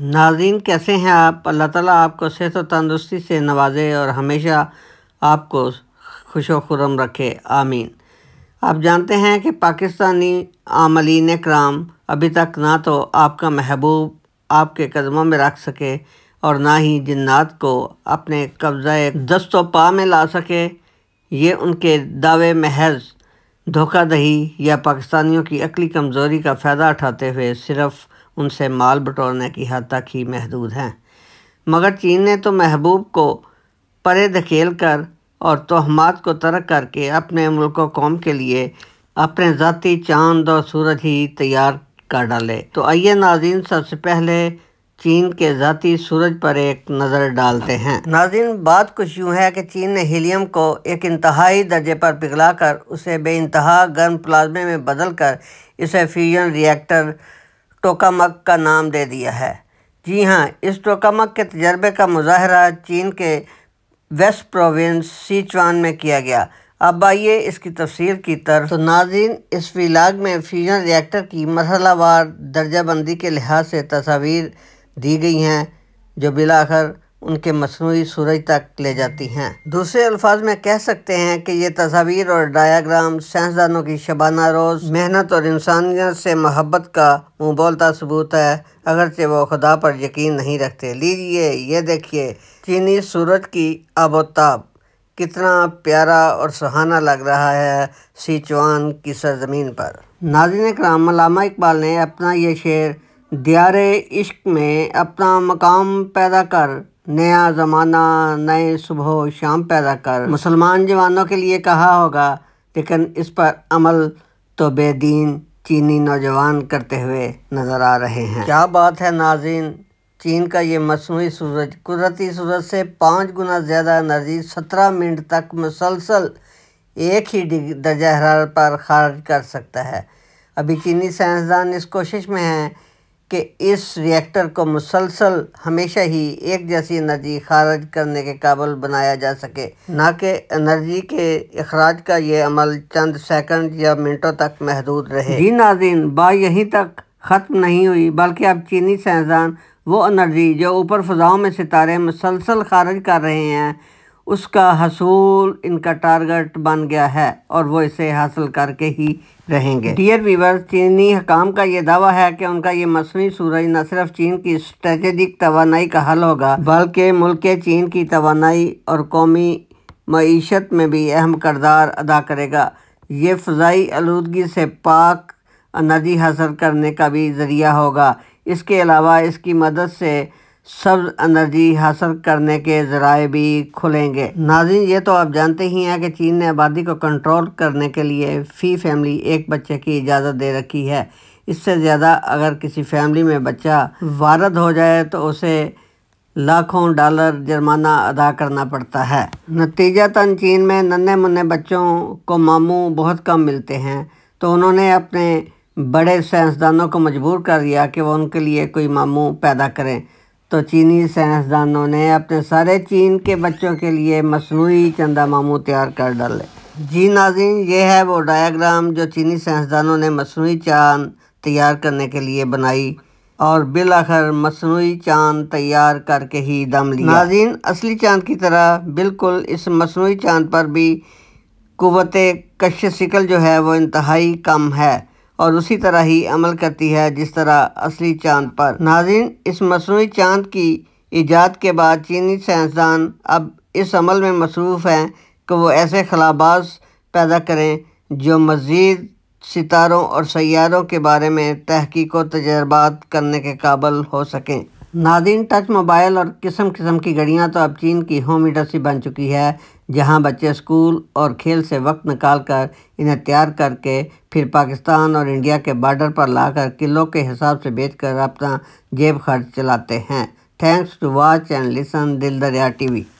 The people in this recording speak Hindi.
नाजीन कैसे हैं आप अल्लाह ताला आपको सेहत और तंदुरुस्ती से नवाजे और हमेशा आपको खुश खुरम रखे आमीन आप जानते हैं कि पाकिस्तानी आमलिन कराम अभी तक ना तो आपका महबूब आपके कदमों में रख सके और ना ही जन्नात को अपने कब्ज़े दस्तों पा में ला सके ये उनके दावे महज दही या पाकिस्तानियों की अकली कमज़ोरी का फ़ायदा उठाते हुए सिर्फ़ उनसे माल बटोरने की हद तक ही महदूद हैं मगर चीन ने तो महबूब को परे धकेल कर और तोहमात को तर्क करके अपने मुल्क कौम के लिए अपने ज़ाती चांद और सूरज ही तैयार कर डाले तो आइए नाजीन सबसे पहले चीन के ज़ाती सूरज पर एक नज़र डालते हैं नाजिन बात कुछ यूँ है कि चीन ने हीलियम को एक इंतहाई दर्जे पर पिघला कर उसे बेानतहा गर्म प्लाज्मे में बदल कर इसे फ्यूजन रिएक्टर टोकामक का नाम दे दिया है जी हाँ इस टोकामक के तजर्बे का मुजाहरा चीन के वेस्ट प्रोविंस सीचवान में किया गया अब आइए इसकी तफसील की तरफ तो नाजिन इस विलाग में फ्यूजन रिएक्टर की मरहलावार दर्जाबंदी के लिहाज से तस्वीर दी गई हैं जो बिलाखर उनके मसनू सूरज तक ले जाती हैं दूसरे अल्फाज में कह सकते हैं कि ये तस्वीर और डायाग्राम साइंसदानों की शबाना रोज़ मेहनत और इंसानियत से मोहब्बत का मुबोलता सबूत है अगरचे वो खुदा पर यकीन नहीं रखते लीजिए ये देखिए चीनी सूरज की आबोताब कितना प्यारा और सुहाना लग रहा है सिचुआन की सरजमीन पर नाजिन कराम मलामा इकबाल ने अपना ये शेर दियार इश्क में अपना मकाम पैदा कर नया ज़माना नए सुबह शाम पैदा कर मुसलमान जवानों के लिए कहा होगा लेकिन इस पर अमल तो बेदीन चीनी नौजवान करते हुए नज़र आ रहे हैं क्या बात है नाजिन चीन का ये मसनू सूरज कुदरती सूरज से पाँच गुना ज़्यादा एनर्जी सत्रह मिनट तक मुसलसल एक ही दर्जा हरारत पर खारिज कर सकता है अभी चीनी साइंसदान इस कोशिश में हैं कि इस रिएक्टर को मुसलसल हमेशा ही एक जैसी एनर्जी खारज करने के काबल बनाया जा सके ना कि एनर्जी के अखराज का ये अमल चंद सेकंड या मिनटों तक महदूद रहे जी नाजीन बा यहीं तक ख़त्म नहीं हुई बल्कि अब चीनी साइंसदान वो एनर्जी जो ऊपर फ़जाओं में सितारे मुसलसल खारज कर रहे हैं उसका हसूल इनका टारगेट बन गया है और वो इसे हासिल करके ही रहेंगे डियर वीवर चीनी हकाम का ये दावा है कि उनका ये मसनू सूरज न सिर्फ चीन की स्ट्रेटेजिक तोानाई का हल होगा बल्कि मुल्क चीन की तोानाई और कौमी मीशत में भी अहम करदार अदा करेगा ये फ़जाई आलूदगी से पाक एनर्जी हासिल करने का भी ज़रिया होगा इसके अलावा इसकी मदद से सब्ज एनर्जी हासिल करने के जराए भी खुलेंगे नाजिन ये तो आप जानते ही हैं कि चीन ने आबादी को कंट्रोल करने के लिए फ़ी फैमिली एक बच्चे की इजाज़त दे रखी है इससे ज़्यादा अगर किसी फैमिली में बच्चा वारद हो जाए तो उसे लाखों डॉलर जुर्माना अदा करना पड़ता है नतीजतन चीन में नन्हे मुन्ने बच्चों को मामू बहुत कम मिलते हैं तो उन्होंने अपने बड़े साइंसदानों को मजबूर कर दिया कि वो उनके लिए कोई मामू पैदा करें तो चीनी साइंसदानों ने अपने सारे चीन के बच्चों के लिए मसनू चंदा मामू तैयार कर डाले जी नाजिन ये है वो डायाग्राम जो चीनी साइंसदानों ने मसनू चांद तैयार करने के लिए बनाई और बिलाखर मसनू चांद तैयार करके ही दम लिया नाजिन असली चांद की तरह बिल्कुल इस मसनू चांद पर भी कुत कश जो है वो इंतहाई कम है और उसी तरह ही अमल करती है जिस तरह असली चांद पर नाजिन इस मसनू चांद की ईजाद के बाद चीनी साइंसदान अब इस अमल में मसरूफ़ हैं कि वो ऐसे खलाबाज पैदा करें जो मज़ीद सितारों और सैारों के बारे में तहकीक व तजर्बात करने के काबल हो सकें नादिन टच मोबाइल और किस्म किस्म की घड़ियाँ तो अब चीन की होम इंडस्ट्री बन चुकी है जहां बच्चे स्कूल और खेल से वक्त निकाल कर इन्हें तैयार करके फिर पाकिस्तान और इंडिया के बॉर्डर पर लाकर किलो के हिसाब से बेचकर अपना जेब खर्च चलाते हैं thanks to watch and listen दिल दरिया वी